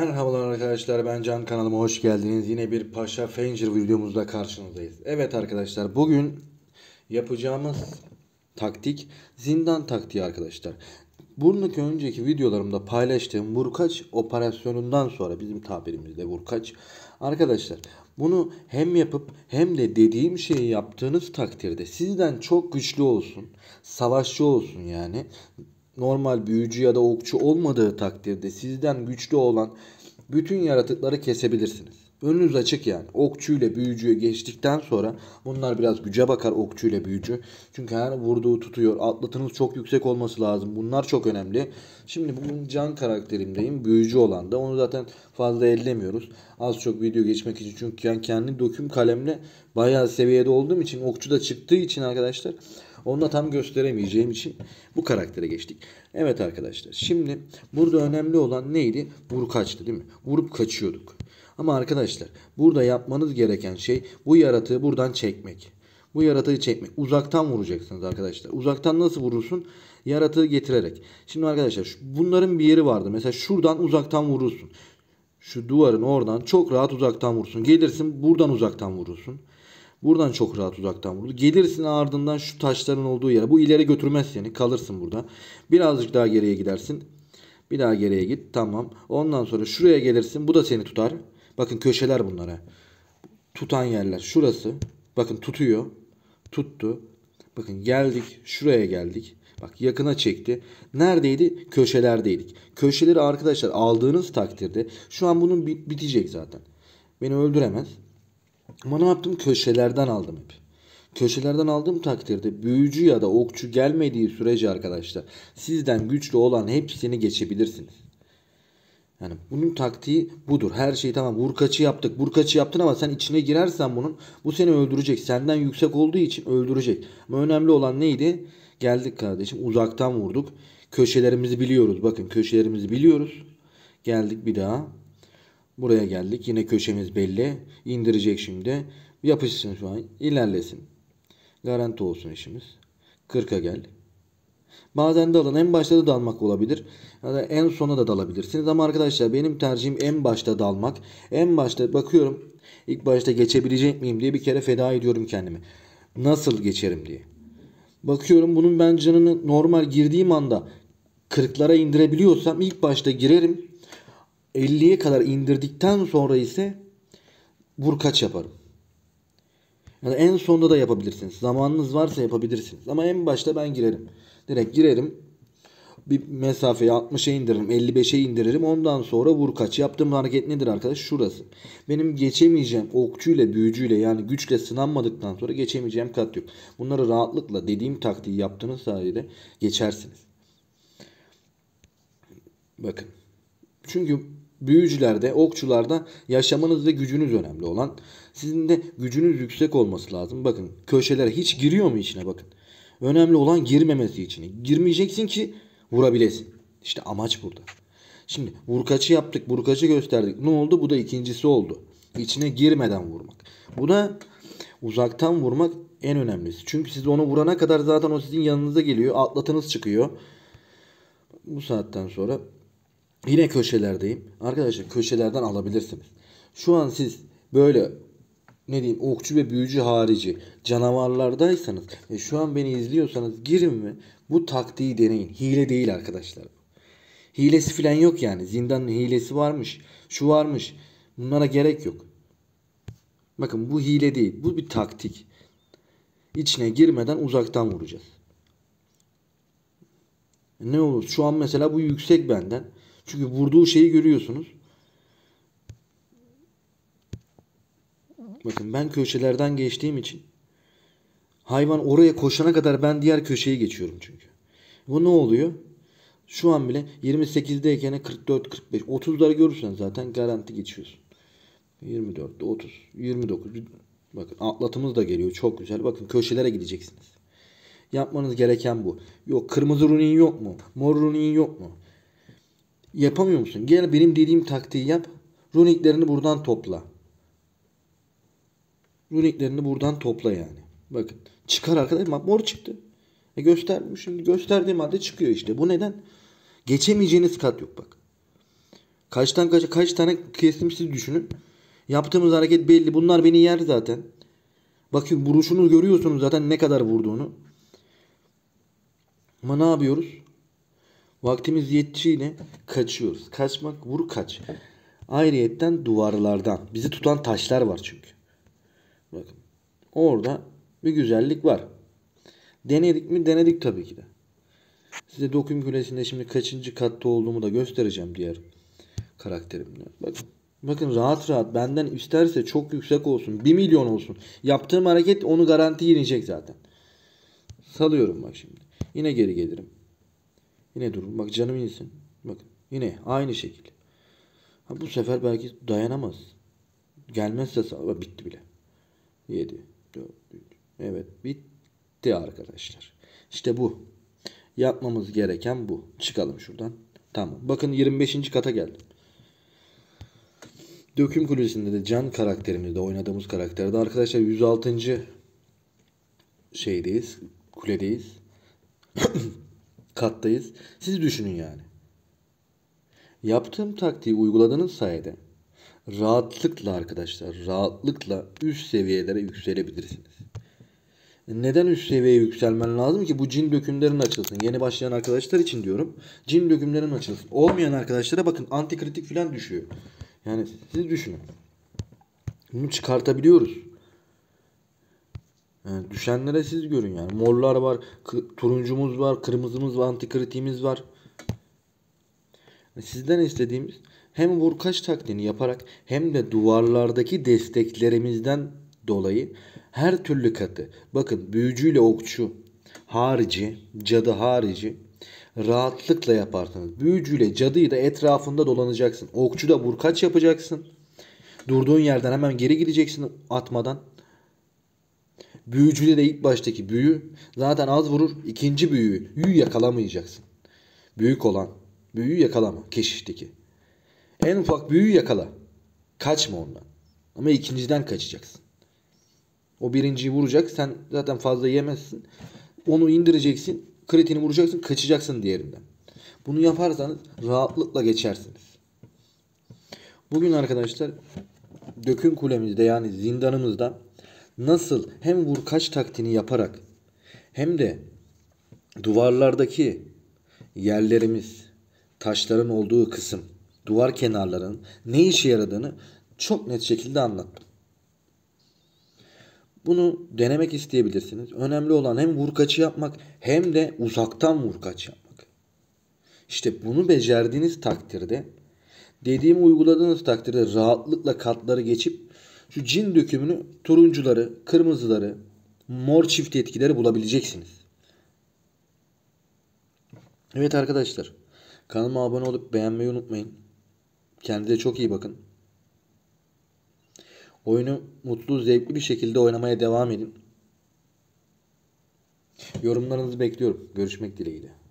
Merhabalar arkadaşlar ben Can kanalıma hoş geldiniz. Yine bir Paşa Fanger videomuzda karşınızdayız. Evet arkadaşlar bugün yapacağımız taktik zindan taktiği arkadaşlar. Bunun önceki videolarımda paylaştığım vurkaç operasyonundan sonra bizim tabirimizde vurkaç. Arkadaşlar bunu hem yapıp hem de dediğim şeyi yaptığınız takdirde sizden çok güçlü olsun, savaşçı olsun yani normal büyücü ya da okçu olmadığı takdirde sizden güçlü olan bütün yaratıkları kesebilirsiniz. Önünüz açık yani. Okçu ile büyücüye geçtikten sonra bunlar biraz güce bakar okçu ile büyücü. Çünkü her vurduğu tutuyor. Atlatınız çok yüksek olması lazım. Bunlar çok önemli. Şimdi bugün can karakterimdeyim. Büyücü olan da. Onu zaten fazla ellemiyoruz. Az çok video geçmek için. Çünkü yani kendi döküm kalemle bayağı seviyede olduğum için okçu da çıktığı için arkadaşlar onu da tam gösteremeyeceğim için bu karaktere geçtik. Evet arkadaşlar şimdi burada önemli olan neydi? kaçtı, değil mi? Vurup kaçıyorduk. Ama arkadaşlar burada yapmanız gereken şey bu yaratığı buradan çekmek. Bu yaratığı çekmek. Uzaktan vuracaksınız arkadaşlar. Uzaktan nasıl vurursun? Yaratığı getirerek. Şimdi arkadaşlar bunların bir yeri vardı. Mesela şuradan uzaktan vurursun. Şu duvarın oradan çok rahat uzaktan vursun. Gelirsin buradan uzaktan vurursun. Buradan çok rahat uzaktan vurdu. Gelirsin ardından şu taşların olduğu yere. Bu ileri götürmez seni. Kalırsın burada. Birazcık daha geriye gidersin. Bir daha geriye git. Tamam. Ondan sonra şuraya gelirsin. Bu da seni tutar. Bakın köşeler bunlara. Tutan yerler. Şurası. Bakın tutuyor. Tuttu. Bakın geldik. Şuraya geldik. Bak yakına çekti. Neredeydi? Köşelerdeydik. Köşeleri arkadaşlar aldığınız takdirde şu an bunun bitecek zaten. Beni öldüremez. Ama ne yaptım? Köşelerden aldım hep. Köşelerden aldığım takdirde büyücü ya da okçu gelmediği sürece arkadaşlar sizden güçlü olan hepsini geçebilirsiniz. Yani bunun taktiği budur. Her şey tamam vurkaçı yaptık. vurkaçı yaptın ama sen içine girersen bunun bu seni öldürecek. Senden yüksek olduğu için öldürecek. Ama önemli olan neydi? Geldik kardeşim uzaktan vurduk. Köşelerimizi biliyoruz. Bakın köşelerimizi biliyoruz. Geldik bir daha. Buraya geldik. Yine köşemiz belli. İndirecek şimdi. Yapışsın şu an. İlerlesin. Garanti olsun işimiz. 40'a gel. Bazen dalın. En başta da dalmak olabilir. Ya da en sona da dalabilirsiniz. Ama arkadaşlar benim tercihim en başta dalmak. En başta bakıyorum. İlk başta geçebilecek miyim diye bir kere feda ediyorum kendimi. Nasıl geçerim diye. Bakıyorum bunun ben canını normal girdiğim anda kırklara indirebiliyorsam ilk başta girerim. 50'ye kadar indirdikten sonra ise vur kaç yaparım. Yani en sonda da yapabilirsiniz. Zamanınız varsa yapabilirsiniz. Ama en başta ben girerim. Direkt girerim. Bir mesafeyi 60'a indiririm. 55'e indiririm. Ondan sonra vur kaç. Yaptığım hareket nedir arkadaş? Şurası. Benim geçemeyeceğim okçuyla büyücüyle yani güçle sınanmadıktan sonra geçemeyeceğim kat yok. Bunları rahatlıkla dediğim taktiği yaptığınız sayede geçersiniz. Bakın. Çünkü büyücülerde, okçularda yaşamanız ve gücünüz önemli olan. Sizin de gücünüz yüksek olması lazım. Bakın köşelere hiç giriyor mu içine bakın. Önemli olan girmemesi için. Girmeyeceksin ki vurabilesin. İşte amaç burada. Şimdi vurkaçı yaptık, vurkaçı gösterdik. Ne oldu? Bu da ikincisi oldu. İçine girmeden vurmak. Bu da uzaktan vurmak en önemlisi. Çünkü siz onu vurana kadar zaten o sizin yanınıza geliyor. Atlatınız çıkıyor. Bu saatten sonra Yine köşelerdeyim. Arkadaşlar köşelerden alabilirsiniz. Şu an siz böyle ne diyeyim okçu ve büyücü harici canavarlardaysanız ve şu an beni izliyorsanız girin ve bu taktiği deneyin. Hile değil arkadaşlar. Hilesi filan yok yani. Zindan hilesi varmış. Şu varmış. Bunlara gerek yok. Bakın bu hile değil. Bu bir taktik. İçine girmeden uzaktan vuracağız. Ne olur? Şu an mesela bu yüksek benden. Çünkü vurduğu şeyi görüyorsunuz. Bakın ben köşelerden geçtiğim için hayvan oraya koşana kadar ben diğer köşeyi geçiyorum çünkü. Bu ne oluyor? Şu an bile 28'deyken 44, 45, 30'ları görürsen zaten garanti geçiyorsun. 24, 30, 29. Bakın atlatımız da geliyor. Çok güzel. Bakın köşelere gideceksiniz. Yapmanız gereken bu. Yok kırmızı runin yok mu? Mor runin yok mu? Yapamıyor musun? Gel benim dediğim taktiği yap. Runiklerini buradan topla. Runiklerini buradan topla yani. Bakın çıkar arkadaşlar. mor çıktı. E göstermiş. Şimdi gösterdiğim halde çıkıyor işte. Bu neden? Geçemeyeceğiniz kat yok bak. Kaçtan kaç kaç tane kestim siz düşünün. Yaptığımız hareket belli. Bunlar beni yer zaten. Bakın vuruşunu görüyorsunuz zaten ne kadar vurduğunu. Ama ne yapıyoruz? Vaktimiz yettiğine kaçıyoruz. Kaçmak vur kaç. Ayrıyetten duvarlardan. Bizi tutan taşlar var çünkü. Bakın orada bir güzellik var. Denedik mi? Denedik tabii ki de. Size Dokum Kulesi'nde şimdi kaçıncı katta olduğumu da göstereceğim diğer karakterimle. Bakın. Bakın rahat rahat benden isterse çok yüksek olsun. 1 milyon olsun. Yaptığım hareket onu garanti yenecek zaten. Salıyorum bak şimdi. Yine geri gelirim. Yine durun. Bak canım insin. Bak, yine aynı şekil. Ha, bu sefer belki dayanamaz. Gelmezse sağ, bitti bile. 7, 4, 3. Evet bitti arkadaşlar. İşte bu. Yapmamız gereken bu. Çıkalım şuradan. Tamam. Bakın 25. kata geldim. Döküm Kulesi'nde de Can karakterimizde oynadığımız karakterde arkadaşlar 106. şeydeyiz. Kuledeyiz. kattayız. Siz düşünün yani. Yaptığım taktiği uyguladığınız sayede rahatlıkla arkadaşlar rahatlıkla üst seviyelere yükselebilirsiniz. Neden üst seviyeye yükselmen lazım ki bu cin dökümlerin açılsın. Yeni başlayan arkadaşlar için diyorum. Cin dökümlerin açılsın. Olmayan arkadaşlara bakın antikritik falan düşüyor. Yani siz düşünün. Bunu çıkartabiliyoruz. Ee, düşenlere siz görün yani. Morlar var, turuncumuz var, kırmızımız var, antikritiğimiz var. Sizden istediğimiz hem vurkaç taktiğini yaparak hem de duvarlardaki desteklerimizden dolayı her türlü katı bakın büyücüyle okçu harici cadı harici rahatlıkla yaparsınız. Büyücüyle cadıyı da etrafında dolanacaksın. Okçu da vurkaç yapacaksın. Durduğun yerden hemen geri gideceksin atmadan. Büyücüde de ilk baştaki büyü zaten az vurur. ikinci büyüyü büyü yakalamayacaksın. Büyük olan büyüyü yakalama keşifteki. En ufak büyüyü yakala. Kaçma ondan. Ama ikinciden kaçacaksın. O birinciyi vuracak. Sen zaten fazla yemezsin. Onu indireceksin. Kretini vuracaksın. Kaçacaksın diğerinden. Bunu yaparsanız rahatlıkla geçersiniz. Bugün arkadaşlar Dökün kulemizde yani zindanımızda nasıl hem vurkaç taktiğini yaparak hem de duvarlardaki yerlerimiz, taşların olduğu kısım, duvar kenarlarının ne işe yaradığını çok net şekilde anlattım. Bunu denemek isteyebilirsiniz. Önemli olan hem vurkaçı yapmak hem de uzaktan vurkaç yapmak. İşte bunu becerdiğiniz takdirde dediğimi uyguladığınız takdirde rahatlıkla katları geçip şu cin dökümünü turuncuları, kırmızıları, mor çift etkileri bulabileceksiniz. Evet arkadaşlar. Kanalıma abone olup beğenmeyi unutmayın. Kendinize çok iyi bakın. Oyunu mutlu, zevkli bir şekilde oynamaya devam edin. Yorumlarınızı bekliyorum. Görüşmek dileğiyle.